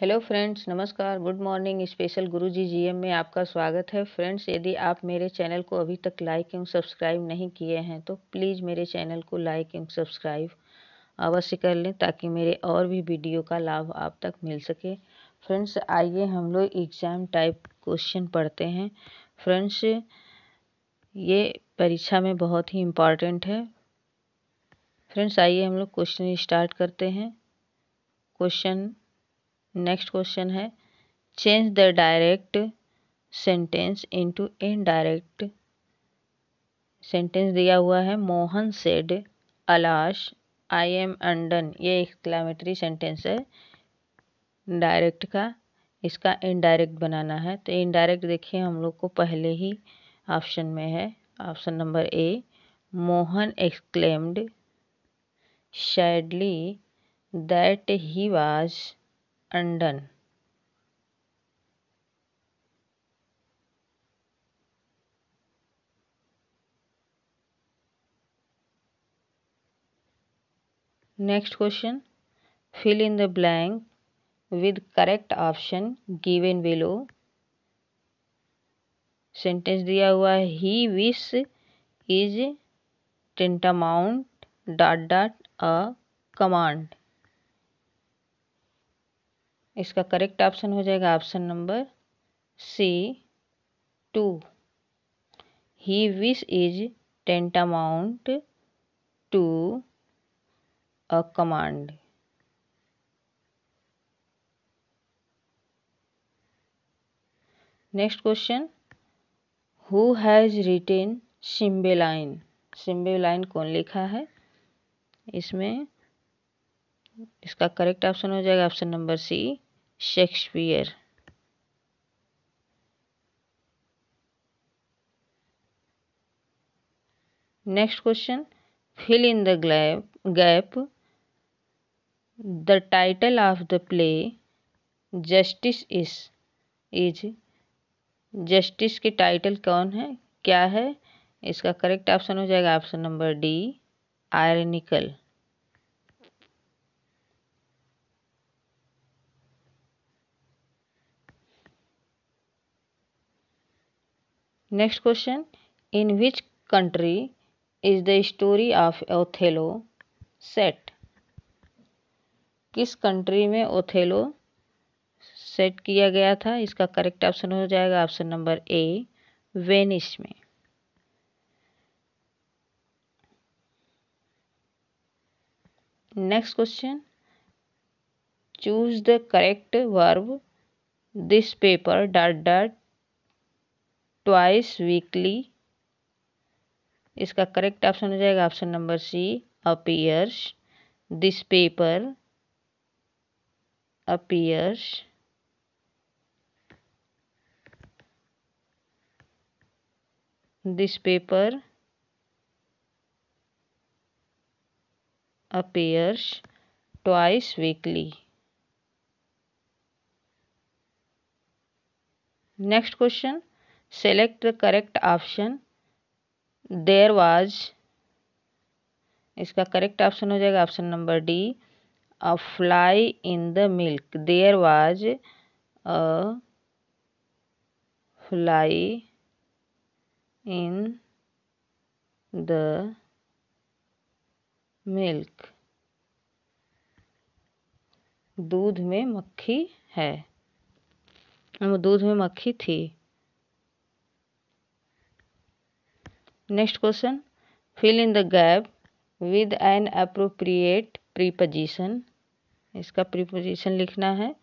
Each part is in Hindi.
हेलो फ्रेंड्स नमस्कार good morning special Guruji GM में आपका स्वागत है फ्रेंड्स यदि आप मेरे चैनल को अभी तक लाइक एवं सब्सक्राइब नहीं किए हैं तो प्लीज़ मेरे चैनल को लाइक एवं सब्सक्राइब अवश्य कर लें ताकि मेरे और भी वीडियो का लाभ आप तक मिल सके फ्रेंड्स आइए हम लोग एग्ज़ाम टाइप क्वेश्चन पढ़ते हैं फ्रेंड्स ये परीक्षा में बहुत ही इम्पॉर्टेंट है फ्रेंड्स आइए हम लोग क्वेश्चन स्टार्ट करते हैं क्वेश्चन नेक्स्ट क्वेश्चन है change the direct sentence into indirect sentence दिया हुआ है Mohan said alas I am undone ये एक्सक्लामेटरी सेंटेंस है डायरेक्ट का इसका इनडायरेक्ट बनाना है तो इनडायरेक्ट देखिए हम लोग को पहले ही ऑप्शन में है option number A Mohan exclaimed sadly that he was undone next question fill in the blank with correct option given below sentence दिया हुआ है he wish is tantamount dot dot a command इसका करेक्ट ऑप्शन हो जाएगा option number C to he wish is tantamount to a command next question who has written Cymbeline कौन लिखा है इसमें इसका करेक्ट ऑप्शन हो जाएगा option number C Shakespeare next question fill in the gap gap the title of the play Justice is is Justice की टाइटल कौन है क्या है इसका करेक्ट ऑप्शन हो जाएगा option number D ironical next question in which country is the story of Othello set किस कंट्री में ओथेलो सेट किया गया था इसका करेक्ट ऑप्शन हो जाएगा ऑप्शन नंबर ए वेनिस में next question choose the correct verb this paper dot dot twice weekly इसका करेक्ट ऑप्शन हो जाएगा option number C appears this paper appears this paper appears twice weekly next question select the correct option there was इसका करेक्ट ऑप्शन हो जाएगा option number D a fly in the milk there was a fly in the milk दूध में मक्खी है दूध में मक्खी थी next question fill in the gap with an appropriate preposition इसका प्रीपोजिशन लिखना है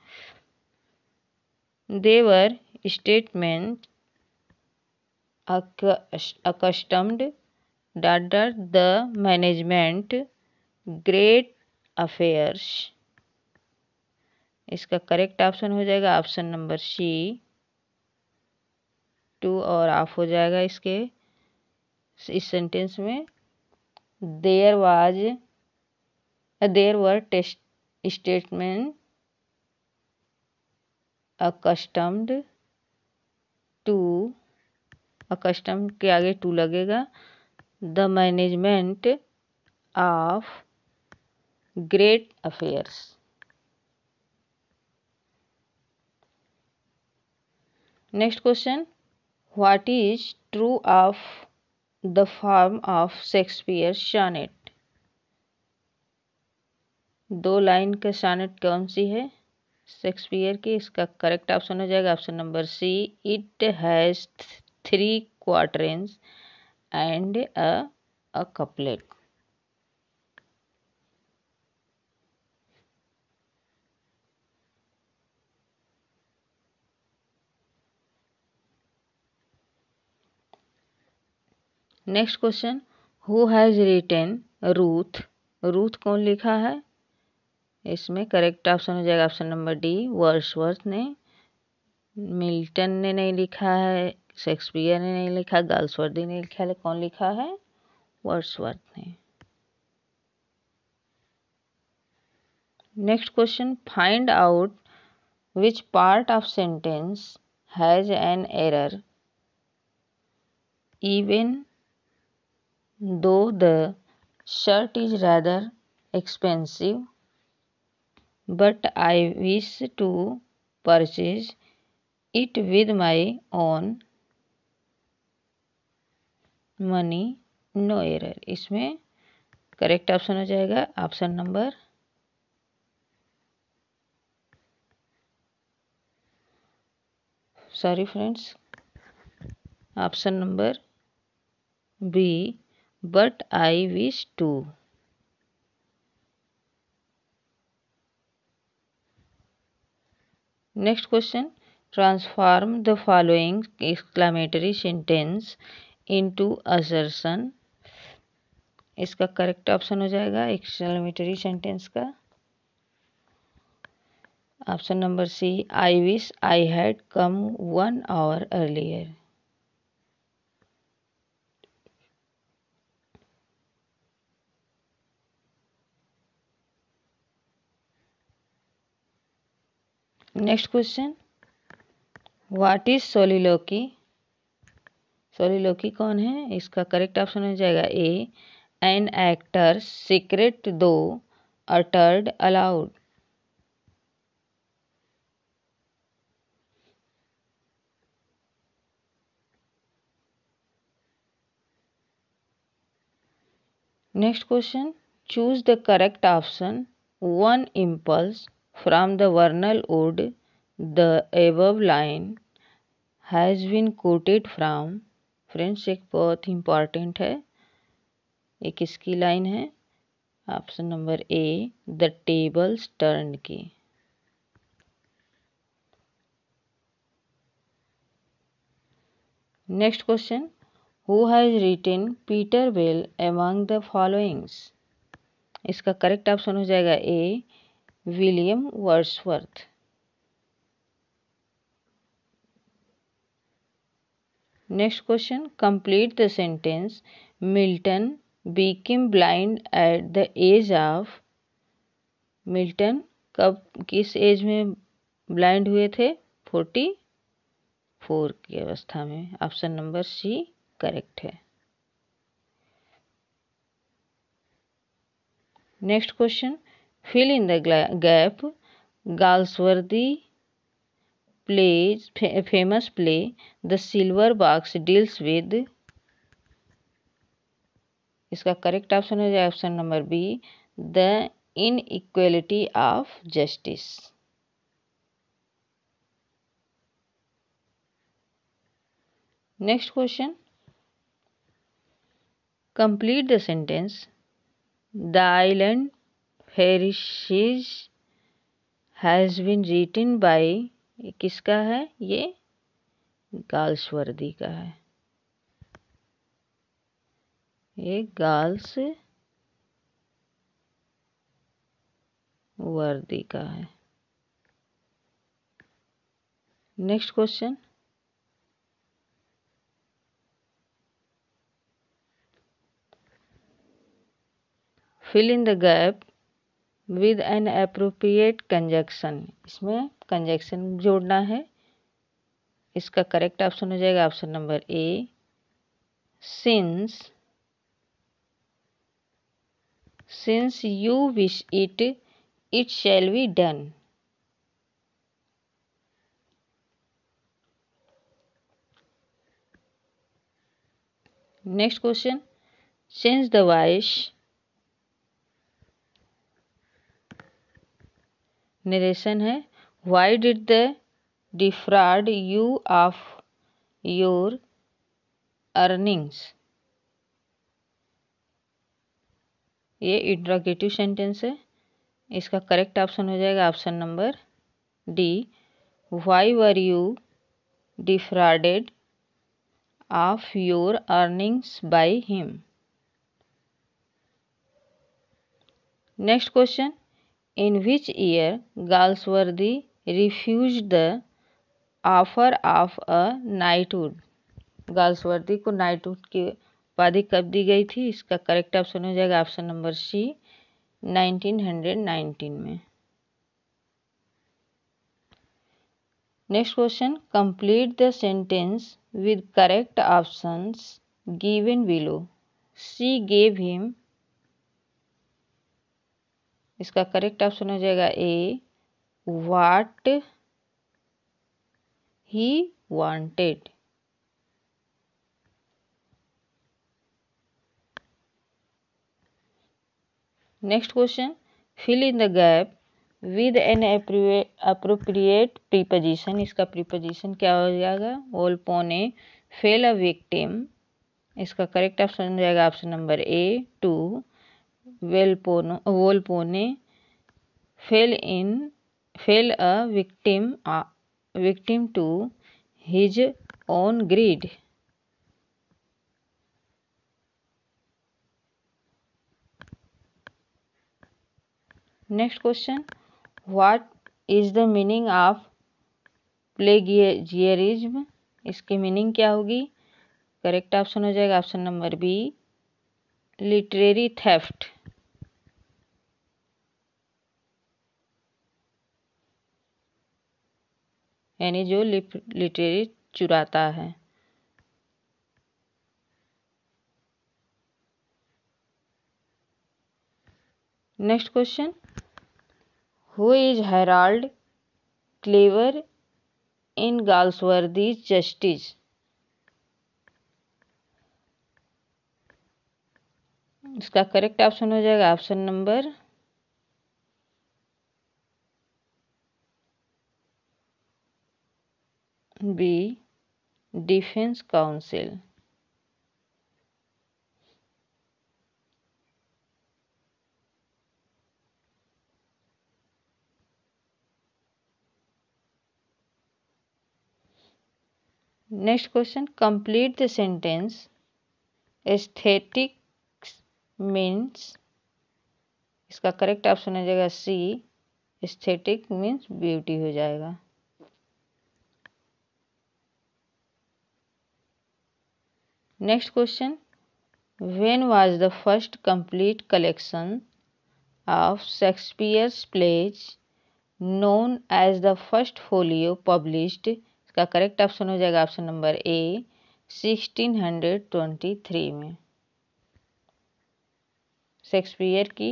they were statement accustomed to the the management great affairs इसका करेक्ट ऑप्शन हो जाएगा ऑप्शन नंबर सी टू और ऑफ हो जाएगा इसके इस सेंटेंस में there was there were test statement accustomed to accustom के आगे टू लगेगा the management of great affairs next question what is true of the form of Shakespeare sonnet. दो लाइन का सॉनेट कौन सी है शेक्सपियर की इसका करेक्ट ऑप्शन हो जाएगा option number C it has three quatrains and a couplet next question who has written Ruth Ruth कौन लिखा है इसमें करेक्ट ऑप्शन हो जाएगा ऑप्शन नंबर डी वर्सवर्थ ने मिल्टन ने नहीं लिखा है शेक्सपियर ने नहीं लिखा गर्ल्सवर्दी ने लिखा है कौन लिखा है वर्सवर्थ ने next question find out which part of sentence has an error even though the shirt is rather expensive but I wish to purchase it with my own money no error इसमें करेक्ट ऑप्शन हो जाएगा option number sorry friends option number B but I wish to. Next question transform the following exclamatory sentence into assertion इसका करेक्ट ऑप्शन हो जाएगा एक्सक्लेमेटरी सेंटेंस का option number C I wish I had come one hour earlier next question what is soliloquy soliloquy कौन है इसका करेक्ट ऑप्शन हो जाएगा A an actor secret to uttered aloud next question choose the correct option one impulse from the vernal wood. The above line has been quoted from friends एक बहुत इम्पॉर्टेंट है एक इसकी लाइन है option number A the tables turned की next question who has written Peter Bell among the followings इसका करेक्ट ऑप्शन हो जाएगा A William Wordsworth next question complete the sentence Milton became blind at the age of Milton कब किस एज में ब्लाइंड हुए थे फोर्टी फोर की अवस्था में ऑप्शन नंबर सी करेक्ट है next question fill in the gap galsworthy plays famous play the silver box deals with इसका करेक्ट ऑप्शन हो जाए option number B the inequality of justice next question complete the sentence the island fisheries has been written by किसका है ये गाल्सवर्दी का है ये गाल्स वर्दी का है next question fill in the gap with an appropriate conjunction इसमें कंजक्शन जोड़ना है इसका करेक्ट ऑप्शन हो जाएगा option number A since since you wish it it shall be done next question since the voice narration है why did the defraud you of your earnings ये इंट्रोगेटिव सेंटेंस है इसका करेक्ट ऑप्शन हो जाएगा option number D why were you defrauded of your earnings by him next question in which year Galsworthy refused the offer of a knighthood Galsworthy को नाइटहुड की उपाधि कब दी गई थी इसका करेक्ट ऑप्शन हो जाएगा ऑप्शन नंबर सी 1919 में next question complete the sentence with correct options given below she gave him इसका करेक्ट ऑप्शन हो जाएगा A what he wanted next question fill in the gap with an appropriate preposition इसका प्रीपोजिशन क्या हो जाएगा Volpone fell a victim इसका करेक्ट ऑप्शन हो जाएगा option number A to Volpone Volpone fell in fell a victim victim to his own greed next question what is the meaning of plagiarism इसकी मीनिंग क्या होगी करेक्ट ऑप्शन हो जाएगा option number B literary theft यानी जो लिटरेरी चुराता है next question who is Harold Clever in Galsworthy Justice इसका करेक्ट ऑप्शन हो जाएगा option number B defence counsel next question complete the sentence aesthetics means इसका करेक्ट ऑप्शन हो जाएगा सी एस्थेटिक मीन्स ब्यूटी हो जाएगा next question when was the first complete collection of Shakespeare's pledge known as the first folio published इसका करेक्ट ऑप्शन हो जाएगा option number A sixteen hundred twenty three में शेक्सपियर की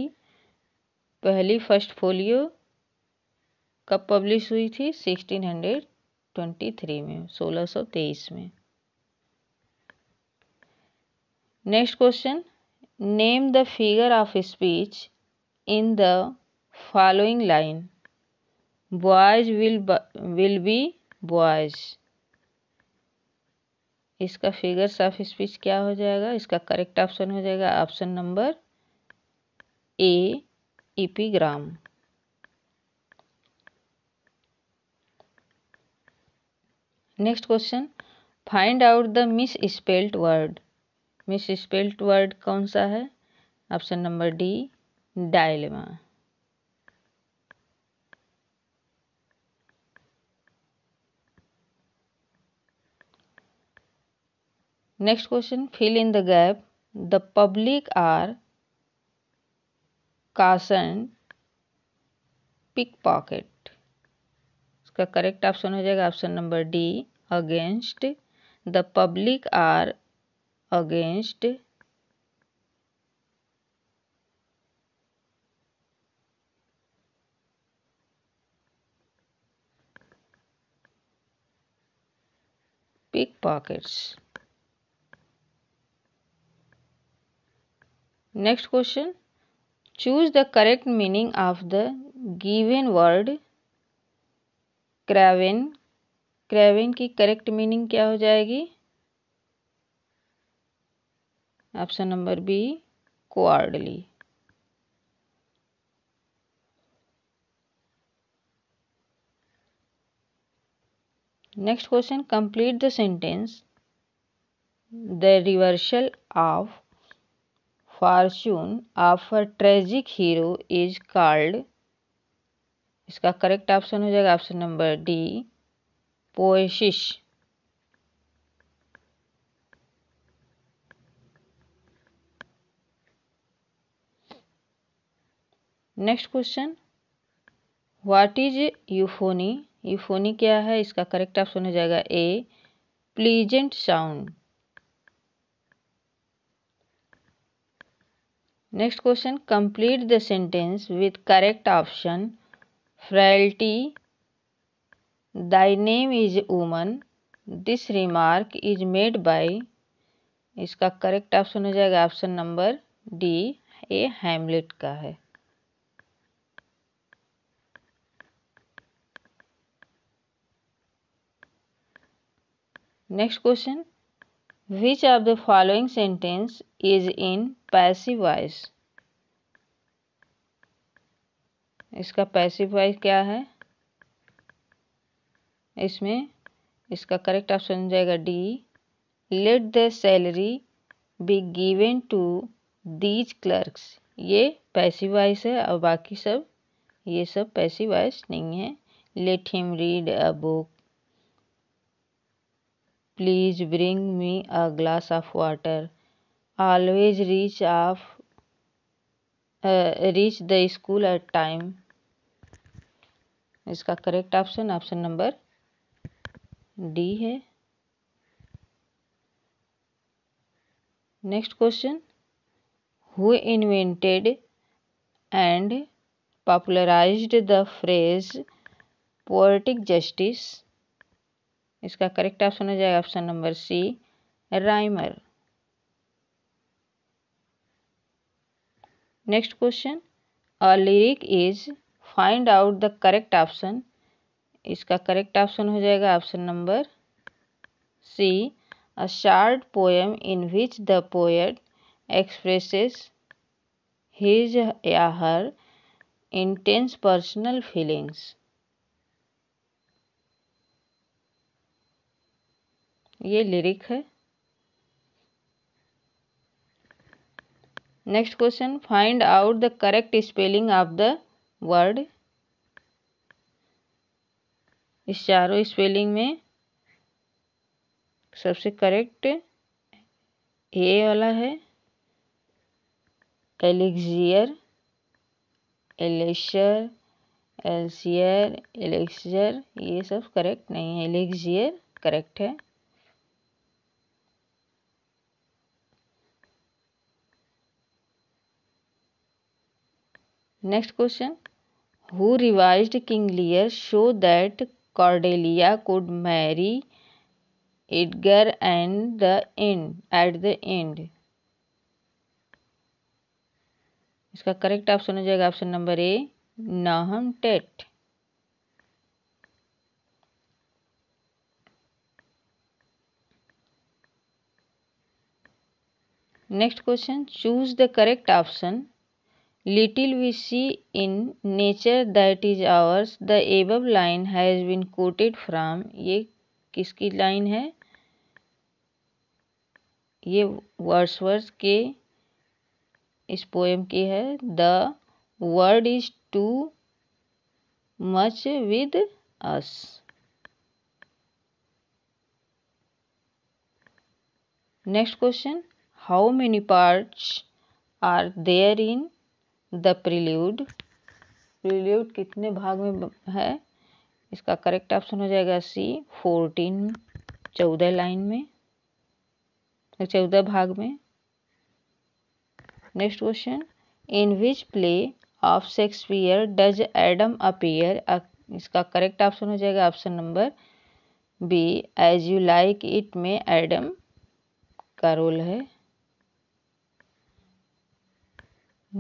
पहली फर्स्ट फोलियो कब पब्लिश हुई थी सिक्सटीन हंड्रेड ट्वेंटी थ्री में सोलह सौ तेईस में next question name the figure of speech in the following line boys will will be boys इसका फिगर्स ऑफ स्पीच क्या हो जाएगा इसका करेक्ट ऑप्शन हो जाएगा option number A epigram next question find out the miss spelled word spelt word कौन सा है option number D dilemma next question fill in the gap the public are caution pick pocket इसका करेक्ट ऑप्शन हो जाएगा option number D against the public are against pickpockets next question choose the correct meaning of the given word craven craven की correct meaning क्या हो जाएगी option number B quarrelly next question complete the sentence the reversal of fortune of a tragic hero is called इसका करेक्ट ऑप्शन हो जाएगा ऑप्शन नंबर डी पोएशिश next question what is euphony euphony क्या है इसका करेक्ट ऑप्शन हो जाएगा a pleasant sound next question complete the sentence with correct option frailty thy name is woman this remark is made by इसका करेक्ट ऑप्शन हो जाएगा option number D a Hamlet का है next question which of the following sentence is in passive voice इसका पैसिव वॉइस क्या है इसमें इसका करेक्ट ऑप्शन हो जाएगा D let the salary be given to these clerks ये पैसिव वॉइस है और बाकी सब ये सब पैसिव वॉइस नहीं है let him read a book please bring me a glass of water always reach of reach the school at time इसका correct option option number D है next question who invented and popularised the phrase poetic justice इसका करेक्ट ऑप्शन हो जाएगा option number C Rymer next question a lyric is find out the correct option इसका करेक्ट ऑप्शन हो जाएगा option number C a short poem in which the poet expresses his या हर इंटेंस पर्सनल फीलिंग्स ये लिरिक है next question find out the correct spelling of the word इस चारों स्पेलिंग में सबसे करेक्ट ए वाला है एलेक्जियर एलेशर एलसीयर एलेक्सर ये सब करेक्ट नहीं है एलेक्जियर करेक्ट है next question who revised King Lear so that Cordelia could marry Edgar and the end at the end इसका करेक्ट ऑप्शन हो जाएगा option number A Nahum Tate next question choose the correct option little we see in nature that is ours the above line has been quoted from ये किसकी लाइन है ये वर्स के इस पोएम की है the world is too much with us next question how many parts are there in the Prelude Prelude कितने भाग में है इसका करेक्ट ऑप्शन हो जाएगा सी फोर्टीन चौदह लाइन में चौदह भाग में next question in which play of Shakespeare does Adam appear इसका करेक्ट ऑप्शन हो जाएगा option number B as you like it में एडम का रोल है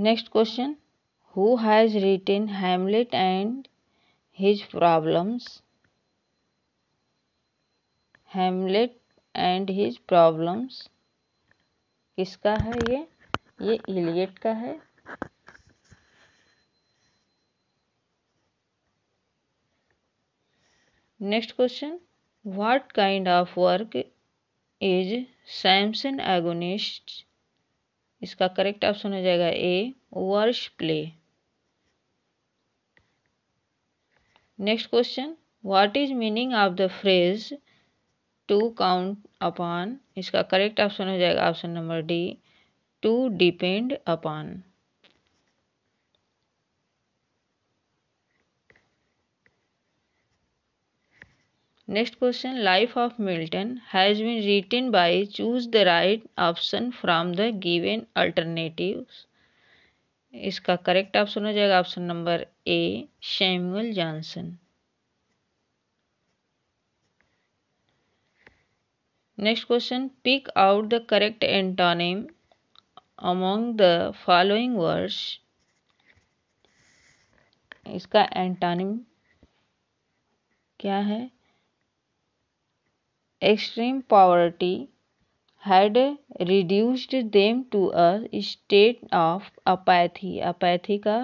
next question who has written Hamlet and his problems Hamlet and his problems किसका है ये ये इलियट का है next question what kind of work is Samson Agonistes इसका करेक्ट ऑप्शन हो जाएगा a verse play next question what is meaning of the phrase to count upon इसका करेक्ट ऑप्शन हो जाएगा option number D to depend upon next question life of Milton has been written by choose the right option from the given alternative इसका करेक्ट ऑप्शन हो जाएगा option number A Samuel Johnson next question pick out the correct antonym among the following words इसका एंटोनिम क्या है extreme poverty had reduced them to a state of apathy apathy का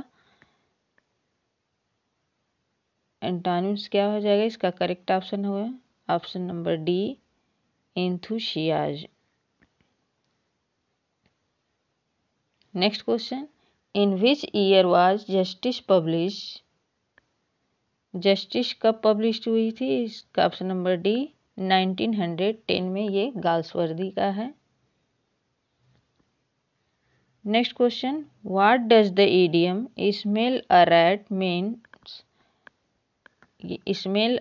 एंटानिम्स क्या हो जाएगा इसका करेक्ट ऑप्शन होगा option number D enthusiasm next question in which year was Justice publish Justice कब पब्लिश हुई थी इसका option number D 1910 hundred ten में ये गालसवर्दी का है next question what does the idiom smell a rat means smell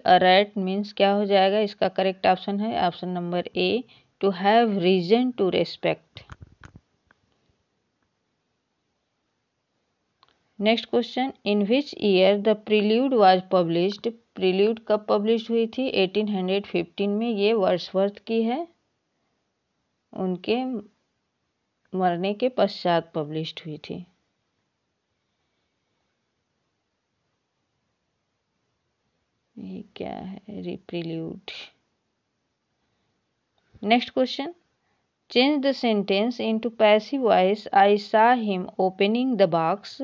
means क्या हो जाएगा इसका करेक्ट ऑप्शन है option number A to have reason to respect next question in which year the Prelude was published Prelude कब पब्लिश हुई थी 1815 में ये वर्षवर्थ की है उनके मरने के पश्चात पब्लिश हुई थी ये क्या है रिप्रिल्यूड next question change the sentence into passive voice I saw him opening the box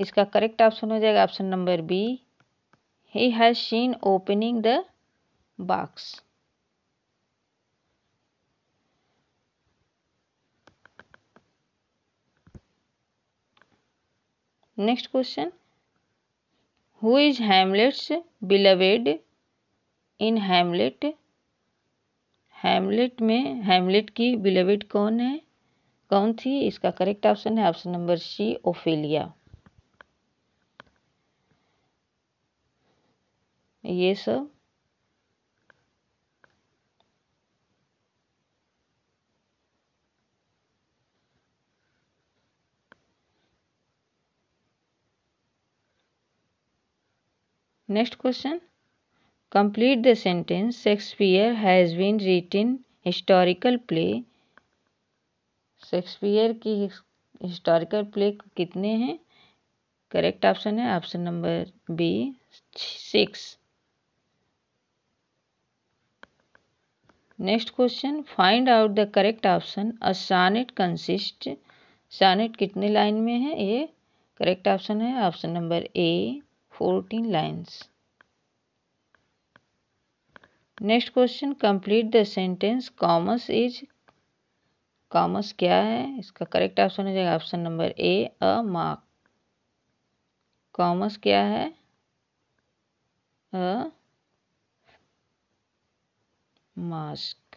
इसका करेक्ट ऑप्शन हो जाएगा option number B he has seen opening the box next question who is Hamlet's beloved in Hamlet Hamlet में हैमलेट की बिलवेड कौन है कौन थी इसका करेक्ट ऑप्शन है ऑप्शन नंबर सी ओफेलिया ये सब next question complete the sentence Shakespeare has been written historical play Shakespeare की हिस्टोरिकल प्ले कितने हैं करेक्ट ऑप्शन है option number B six next question find out the correct option a sonnet consist sonnet कितने लाइन में है ये करेक्ट ऑप्शन है option number A fourteen lines next question complete the sentence commerce is commerce क्या है इसका करेक्ट ऑप्शन हो जाएगा option number A a mark commerce क्या है a masque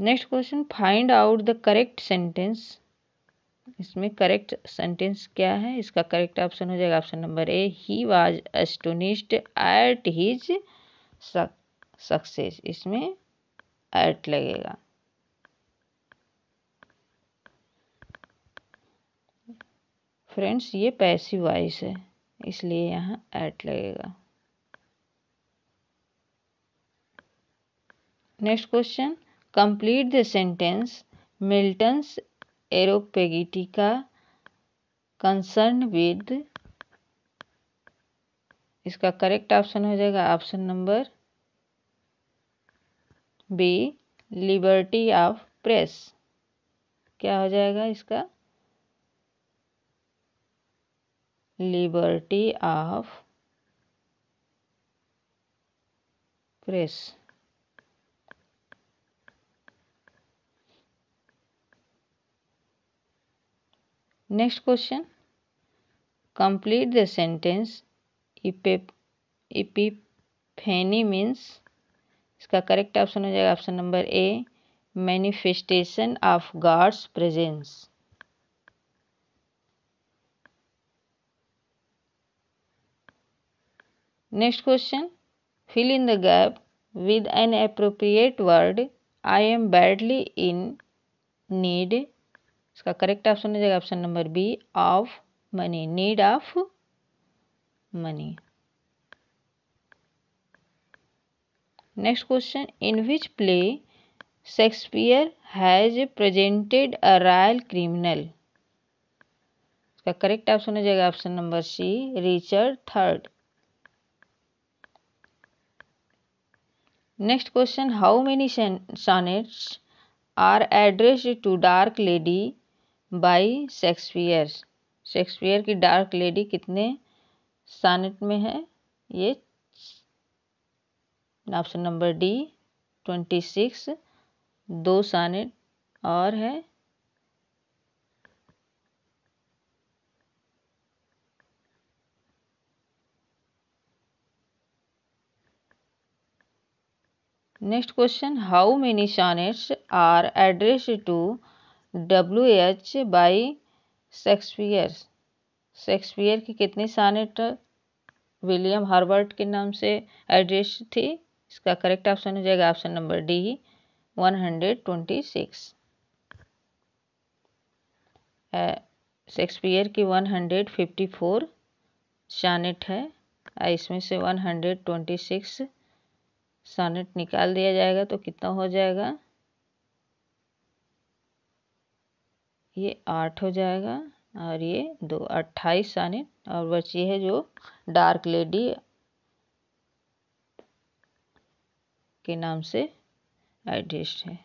next question find out the correct sentence इसमें करेक्ट सेंटेंस क्या है इसका करेक्ट ऑप्शन हो जाएगा option number A he was astonished at his success इसमें एट लगेगा फ्रेंड्स ये पैसिव वाइस है इसलिए यहाँ ऐट लगेगा next question complete the sentence Milton's Areopagitica concern with इसका करेक्ट ऑप्शन हो जाएगा option number B liberty of press क्या हो जाएगा इसका liberty of press next question complete the sentence epiphany means इसका करेक्ट ऑप्शन हो जाएगा option number A manifestation of God's presence Next question Fill in the gap with an appropriate word. I am badly in need. इसका करेक्ट ऑप्शन हो जाएगा option number B of money need of money next question in which play Shakespeare has presented a royal criminal इसका करेक्ट ऑप्शन हो जाएगा option number C Richard third next question how many sonnets are address to dark lady by Shakespeare Shakespeare की डार्क लेडी कितने सॉनेट में है ये option number D twenty six दो सॉनेट और है next question how many sonnets are address to W H by Shakespeare Shakespeare की कितनी सॉनेट विलियम हार्बर्ट के नाम से एड्रेस थी इसका करेक्ट ऑप्शन हो जाएगा option number D one hundred twenty six Shakespeare की वन हंड्रेड फिफ्टी फोर है इसमें से one hundred twenty six sonnet निकाल दिया जाएगा तो कितना हो जाएगा ये आठ हो जाएगा और ये दो अट्ठाईस सॉनेट और बस ये है जो डार्क लेडी के नाम से एडजस्ट है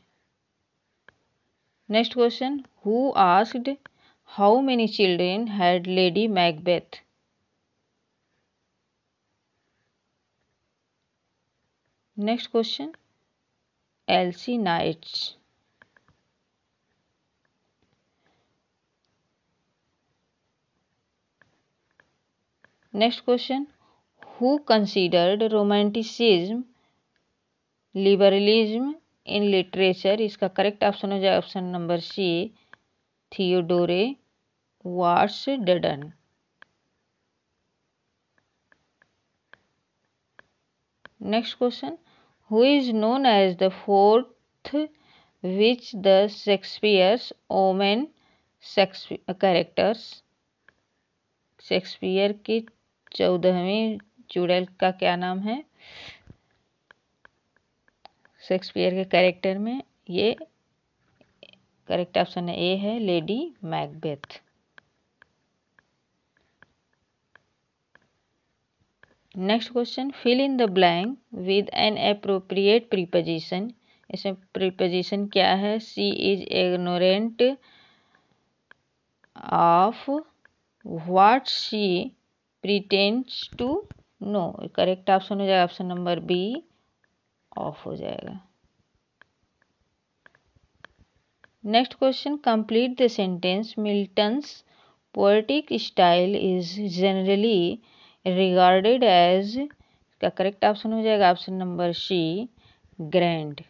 next question who asked how many children had Lady Macbeth next question Knights next question who considered romanticism liberalism in literature इसका करेक्ट ऑप्शन हो जाए option number C Theodore Watts Dunton next question who is known as the fourth which the Shakespeare's Omen Shakespeare characters Shakespeare के चौदहवें चुड़ैल का क्या नाम है शेक्सपियर के कैरेक्टर में ये करेक्ट ऑप्शन ए है Lady Macbeth next question fill in the blank with an appropriate preposition इसमें प्रीपोजिशन क्या है she is ignorant of what she pretends to know correct option हो जाएगा ऑप्शन नंबर बी ऑफ हो जाएगा next question complete the sentence Milton's poetic style is generally regarded as का करेक्ट ऑप्शन हो जाएगा option number C grand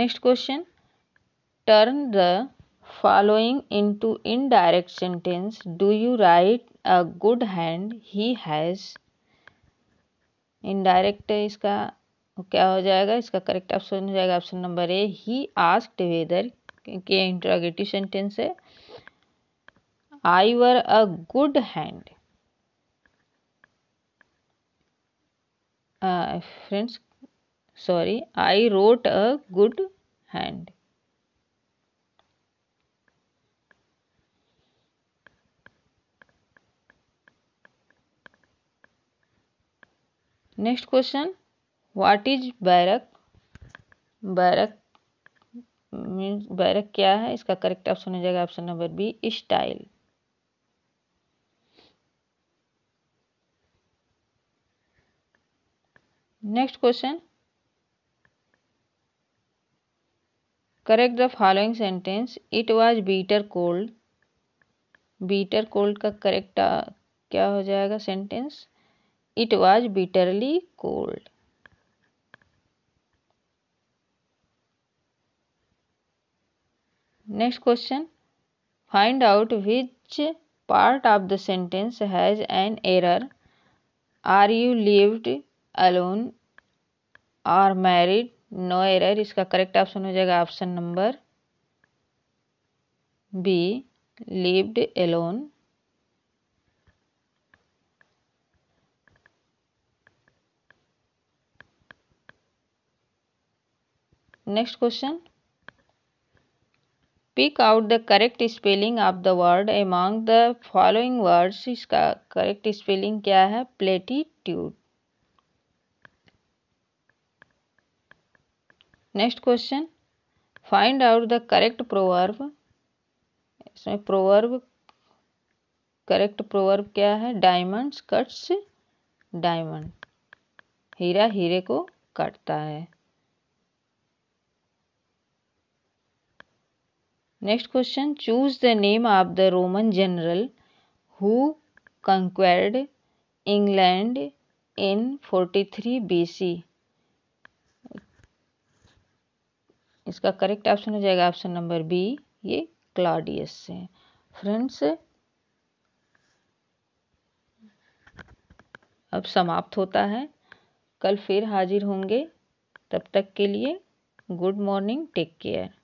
next question turn the following into indirect sentence do you right a good hand he has indirect इसका क्या हो जाएगा इसका करेक्ट ऑप्शन हो जाएगा option number A he asked whether के इंटरागेटिव सेंटेंस है I were a good hand friends sorry I wrote a good hand next question what is baroque baroque means baroque क्या है इसका करेक्ट ऑप्शन हो जाएगा option number B style next question correct the following sentence it was bitter cold bitter cold का करेक्ट क्या हो जाएगा sentence it was bitterly cold next question find out which part of the sentence has an error are you lived alone are married no error इसका करेक्ट ऑप्शन हो जाएगा option number B lived alone next question pick out the correct spelling of the word among the following words इसका करेक्ट स्पेलिंग क्या है platitude next question find out the correct proverb इसमें प्रोवर्व करेक्ट प्रोवर्व क्या है डायमंड्स कट्स डायमंड हीरा हीरे को काटता है next question choose the name of the Roman general who conquered England in 43 C इसका करेक्ट ऑप्शन हो जाएगा ऑप्शन नंबर बी ये क्लाडियस से फ्रेंड्स अब समाप्त होता है कल फिर हाजिर होंगे तब तक के लिए गुड मॉर्निंग टेक केयर